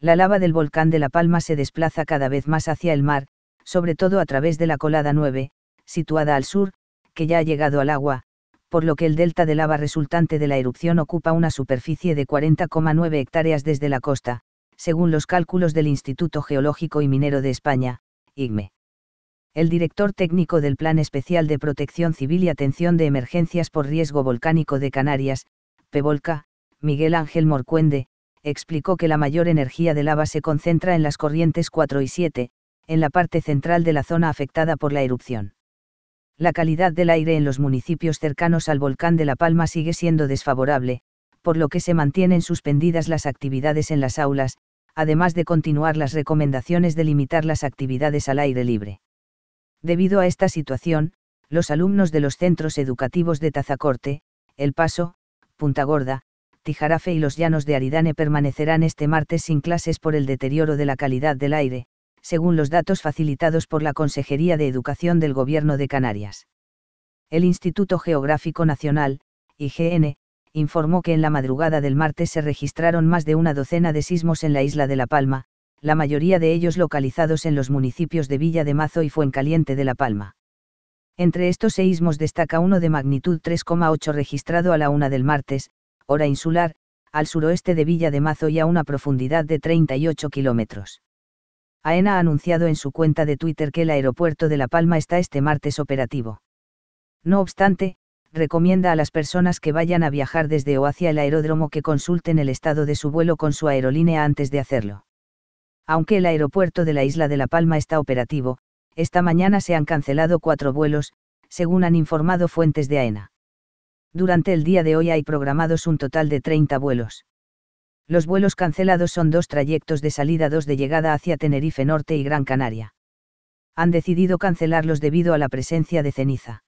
la lava del volcán de La Palma se desplaza cada vez más hacia el mar, sobre todo a través de la colada 9, situada al sur, que ya ha llegado al agua, por lo que el delta de lava resultante de la erupción ocupa una superficie de 40,9 hectáreas desde la costa, según los cálculos del Instituto Geológico y Minero de España, IGME. El director técnico del Plan Especial de Protección Civil y Atención de Emergencias por Riesgo Volcánico de Canarias, PEVOLCA, Miguel Ángel Morcuende, explicó que la mayor energía de lava se concentra en las corrientes 4 y 7, en la parte central de la zona afectada por la erupción. La calidad del aire en los municipios cercanos al volcán de La Palma sigue siendo desfavorable, por lo que se mantienen suspendidas las actividades en las aulas, además de continuar las recomendaciones de limitar las actividades al aire libre. Debido a esta situación, los alumnos de los centros educativos de Tazacorte, El Paso, Punta Gorda, Tijarafe y los llanos de Aridane permanecerán este martes sin clases por el deterioro de la calidad del aire, según los datos facilitados por la Consejería de Educación del Gobierno de Canarias. El Instituto Geográfico Nacional, IGN, informó que en la madrugada del martes se registraron más de una docena de sismos en la isla de La Palma, la mayoría de ellos localizados en los municipios de Villa de Mazo y Fuencaliente de La Palma. Entre estos seísmos destaca uno de magnitud 3,8 registrado a la una del martes, hora insular, al suroeste de Villa de Mazo y a una profundidad de 38 kilómetros. AENA ha anunciado en su cuenta de Twitter que el aeropuerto de La Palma está este martes operativo. No obstante, recomienda a las personas que vayan a viajar desde o hacia el aeródromo que consulten el estado de su vuelo con su aerolínea antes de hacerlo. Aunque el aeropuerto de la isla de La Palma está operativo, esta mañana se han cancelado cuatro vuelos, según han informado fuentes de AENA. Durante el día de hoy hay programados un total de 30 vuelos. Los vuelos cancelados son dos trayectos de salida, dos de llegada hacia Tenerife Norte y Gran Canaria. Han decidido cancelarlos debido a la presencia de ceniza.